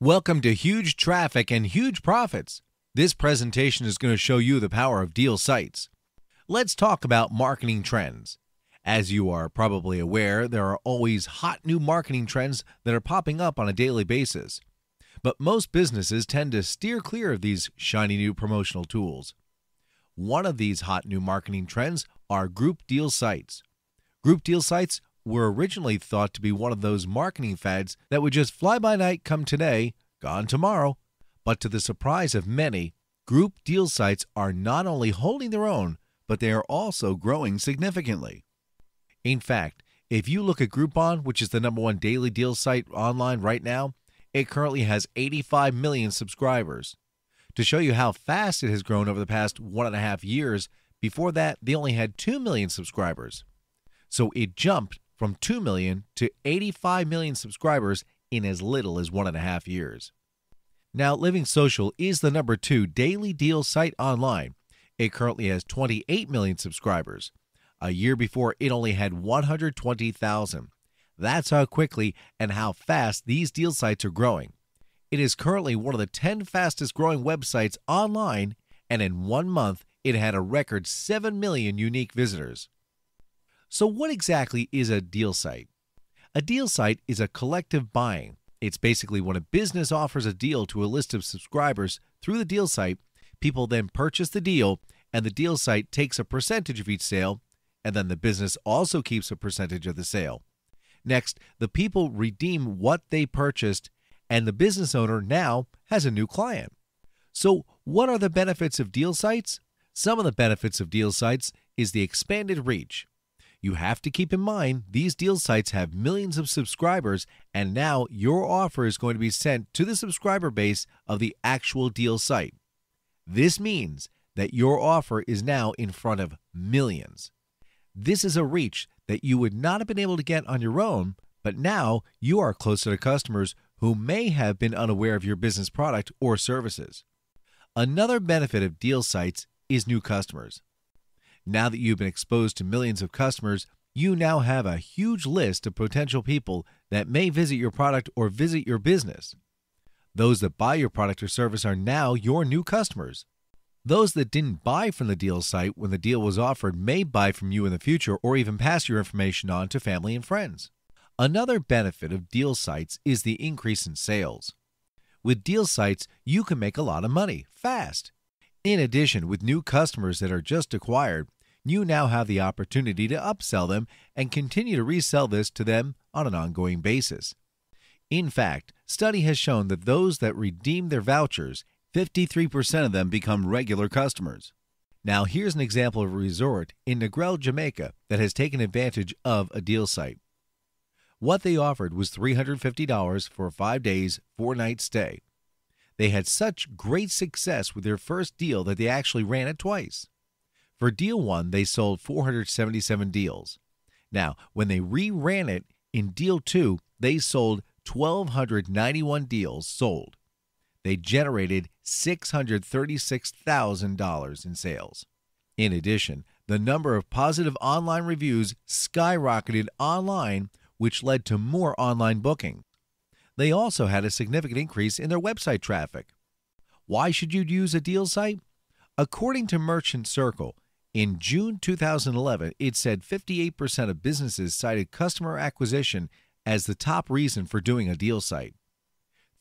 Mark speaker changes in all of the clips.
Speaker 1: Welcome to Huge Traffic and Huge Profits. This presentation is going to show you the power of deal sites. Let's talk about marketing trends. As you are probably aware, there are always hot new marketing trends that are popping up on a daily basis. But most businesses tend to steer clear of these shiny new promotional tools. One of these hot new marketing trends are group deal sites. Group deal sites were originally thought to be one of those marketing fads that would just fly by night, come today, gone tomorrow. But to the surprise of many, group deal sites are not only holding their own, but they are also growing significantly. In fact, if you look at Groupon, which is the number one daily deal site online right now, it currently has 85 million subscribers. To show you how fast it has grown over the past one and a half years, before that, they only had 2 million subscribers. So it jumped from 2 million to 85 million subscribers in as little as one and a half years. Now, Living Social is the number two daily deal site online. It currently has 28 million subscribers. A year before, it only had 120,000. That's how quickly and how fast these deal sites are growing. It is currently one of the 10 fastest growing websites online, and in one month, it had a record 7 million unique visitors. So what exactly is a deal site? A deal site is a collective buying. It's basically when a business offers a deal to a list of subscribers through the deal site, people then purchase the deal and the deal site takes a percentage of each sale and then the business also keeps a percentage of the sale. Next, the people redeem what they purchased and the business owner now has a new client. So, what are the benefits of deal sites? Some of the benefits of deal sites is the expanded reach. You have to keep in mind these deal sites have millions of subscribers, and now your offer is going to be sent to the subscriber base of the actual deal site. This means that your offer is now in front of millions. This is a reach that you would not have been able to get on your own, but now you are closer to customers who may have been unaware of your business product or services. Another benefit of deal sites is new customers. Now that you've been exposed to millions of customers, you now have a huge list of potential people that may visit your product or visit your business. Those that buy your product or service are now your new customers. Those that didn't buy from the deal site when the deal was offered may buy from you in the future or even pass your information on to family and friends. Another benefit of deal sites is the increase in sales. With deal sites, you can make a lot of money fast. In addition, with new customers that are just acquired, you now have the opportunity to upsell them and continue to resell this to them on an ongoing basis. In fact, study has shown that those that redeem their vouchers, 53% of them become regular customers. Now, here's an example of a resort in Negrel, Jamaica that has taken advantage of a deal site. What they offered was $350 for a five days, four night stay. They had such great success with their first deal that they actually ran it twice. For Deal 1, they sold 477 deals. Now, when they re ran it in Deal 2, they sold 1,291 deals sold. They generated $636,000 in sales. In addition, the number of positive online reviews skyrocketed online, which led to more online booking. They also had a significant increase in their website traffic. Why should you use a deal site? According to Merchant Circle, in June 2011, it said 58% of businesses cited customer acquisition as the top reason for doing a deal site.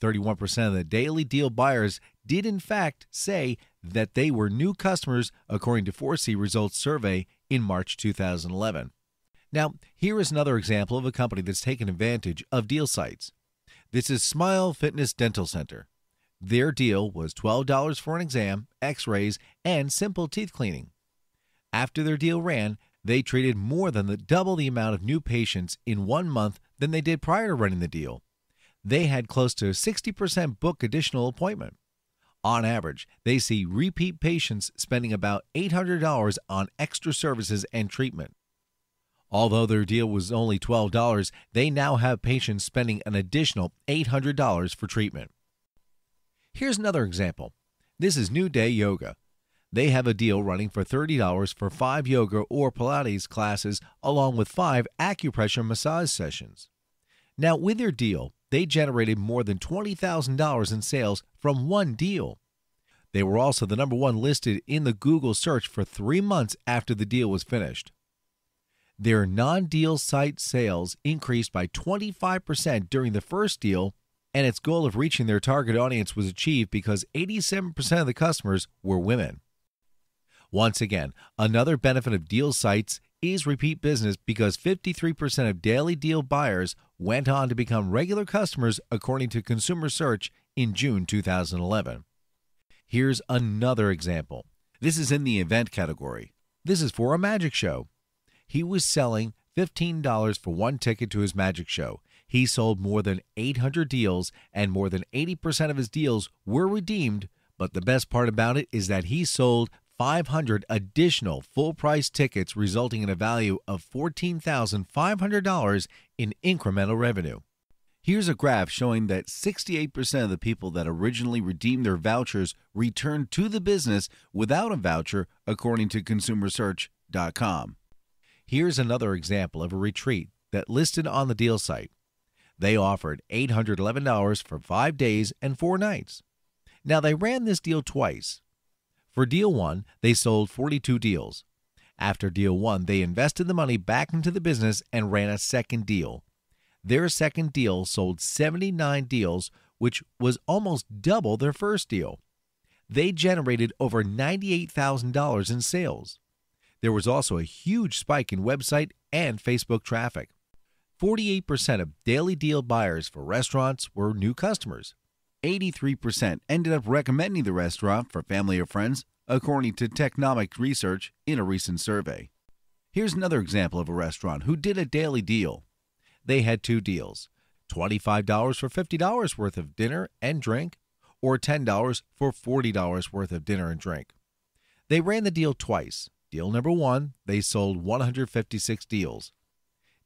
Speaker 1: 31% of the daily deal buyers did, in fact, say that they were new customers, according to 4C Results Survey in March 2011. Now, here is another example of a company that's taken advantage of deal sites. This is Smile Fitness Dental Center. Their deal was $12 for an exam, x rays, and simple teeth cleaning. After their deal ran, they treated more than the double the amount of new patients in one month than they did prior to running the deal. They had close to 60% book additional appointment. On average, they see repeat patients spending about $800 on extra services and treatment. Although their deal was only $12, they now have patients spending an additional $800 for treatment. Here's another example. This is New Day Yoga, they have a deal running for $30 for five yoga or Pilates classes, along with five acupressure massage sessions. Now, with their deal, they generated more than $20,000 in sales from one deal. They were also the number one listed in the Google search for three months after the deal was finished. Their non deal site sales increased by 25% during the first deal, and its goal of reaching their target audience was achieved because 87% of the customers were women. Once again, another benefit of deal sites is repeat business because 53% of daily deal buyers went on to become regular customers according to Consumer Search in June 2011. Here's another example. This is in the event category. This is for a magic show. He was selling $15 for one ticket to his magic show. He sold more than 800 deals, and more than 80% of his deals were redeemed. But the best part about it is that he sold 500 additional full price tickets, resulting in a value of $14,500 in incremental revenue. Here's a graph showing that 68% of the people that originally redeemed their vouchers returned to the business without a voucher, according to consumersearch.com. Here's another example of a retreat that listed on the deal site. They offered $811 for five days and four nights. Now, they ran this deal twice, for deal one, they sold 42 deals. After deal one, they invested the money back into the business and ran a second deal. Their second deal sold 79 deals, which was almost double their first deal. They generated over $98,000 in sales. There was also a huge spike in website and Facebook traffic. 48% of daily deal buyers for restaurants were new customers. 83% ended up recommending the restaurant for family or friends, according to Technomic Research in a recent survey. Here's another example of a restaurant who did a daily deal. They had two deals $25 for $50 worth of dinner and drink, or $10 for $40 worth of dinner and drink. They ran the deal twice. Deal number one, they sold 156 deals.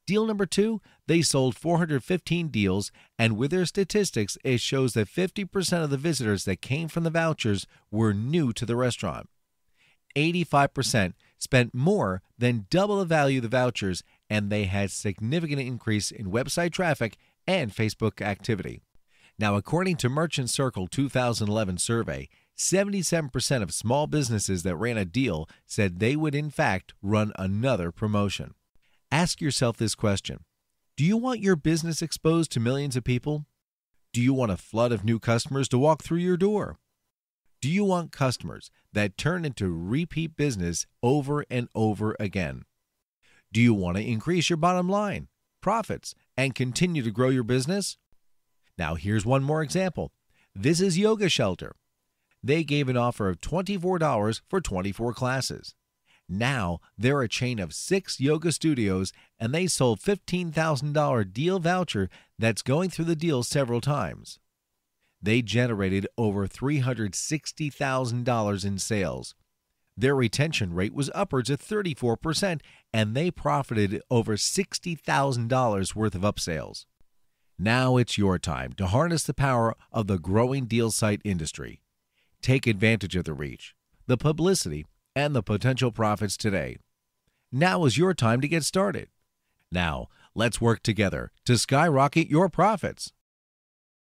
Speaker 1: Deal number two, they sold 415 deals, and with their statistics, it shows that 50% of the visitors that came from the vouchers were new to the restaurant. 85% spent more than double the value of the vouchers, and they had significant increase in website traffic and Facebook activity. Now, according to Merchant Circle 2011 survey, 77% of small businesses that ran a deal said they would in fact run another promotion. Ask yourself this question Do you want your business exposed to millions of people? Do you want a flood of new customers to walk through your door? Do you want customers that turn into repeat business over and over again? Do you want to increase your bottom line, profits, and continue to grow your business? Now, here's one more example. This is Yoga Shelter. They gave an offer of $24 for 24 classes. Now they're a chain of six yoga studios, and they sold $15,000 deal voucher that's going through the deal several times. They generated over $360,000 in sales. Their retention rate was upwards of 34%, and they profited over $60,000 worth of upsales. Now it's your time to harness the power of the growing deal site industry. Take advantage of the reach, the publicity, and the potential profits today. Now is your time to get started. Now, let's work together to skyrocket your profits.